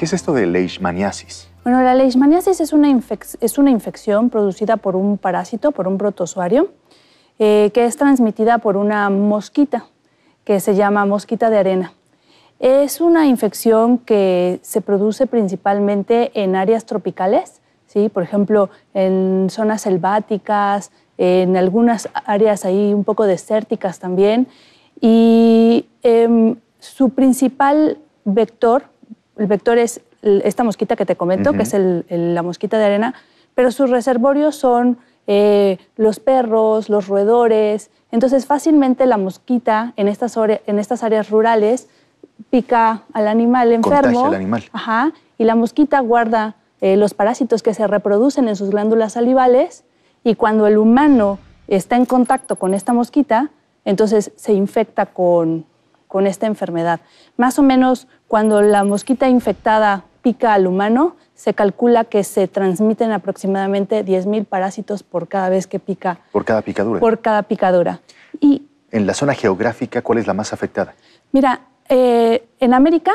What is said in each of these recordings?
¿Qué es esto de leishmaniasis? Bueno, la leishmaniasis es una, es una infección producida por un parásito, por un protozoario, eh, que es transmitida por una mosquita que se llama mosquita de arena. Es una infección que se produce principalmente en áreas tropicales, ¿sí? por ejemplo, en zonas selváticas, en algunas áreas ahí un poco desérticas también. Y em, su principal vector el vector es esta mosquita que te comento, que es la mosquita de arena, pero sus reservorios son eh, los perros, los roedores. Entonces fácilmente la mosquita en estas, en estas áreas rurales pica al animal enfermo. Al animal. Ajá, y la mosquita guarda eh, los parásitos que se reproducen en sus glándulas salivales y cuando el humano está en contacto con esta mosquita, entonces se infecta con, con esta enfermedad. Más o menos cuando la mosquita infectada pica al humano, se calcula que se transmiten aproximadamente 10.000 parásitos por cada vez que pica. Por cada picadura. Por cada picadura. Y en la zona geográfica, ¿cuál es la más afectada? Mira, eh, en América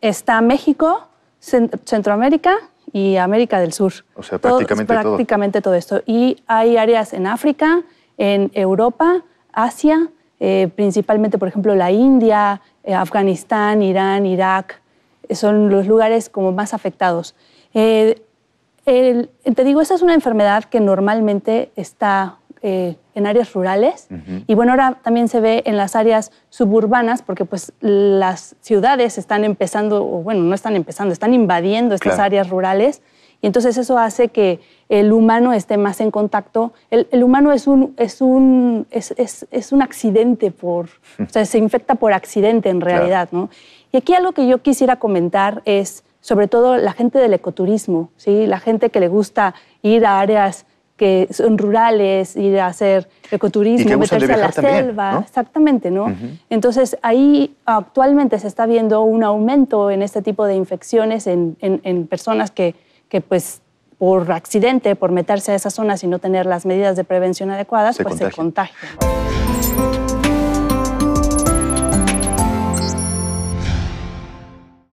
está México, Centroamérica y América del Sur. O sea, prácticamente todo. Prácticamente todo esto. Y hay áreas en África, en Europa, Asia, eh, principalmente, por ejemplo, la India, eh, Afganistán, Irán, Irak, eh, son los lugares como más afectados. te digo, esa es una enfermedad que normalmente está en áreas rurales y bueno, ahora también se ve en las áreas suburbanas porque pues las ciudades están empezando, o bueno, no están empezando, están invadiendo estas áreas rurales entonces eso hace que el humano esté más en contacto. El, humano es un, es, un, es, es, un accidente por, o sea, se infecta por accidente en realidad. ¿no? Y aquí algo que yo quisiera comentar es sobre todo la gente del ecoturismo, ¿sí? la gente que le gusta ir a áreas que son rurales, ir a hacer ecoturismo, meterse a la selva, exactamente, ¿no? Entonces ahí actualmente se está viendo un aumento en este tipo de infecciones en, en personas que que pues por accidente, por meterse a esas zonas y no tener las medidas de prevención adecuadas, pues se contagia.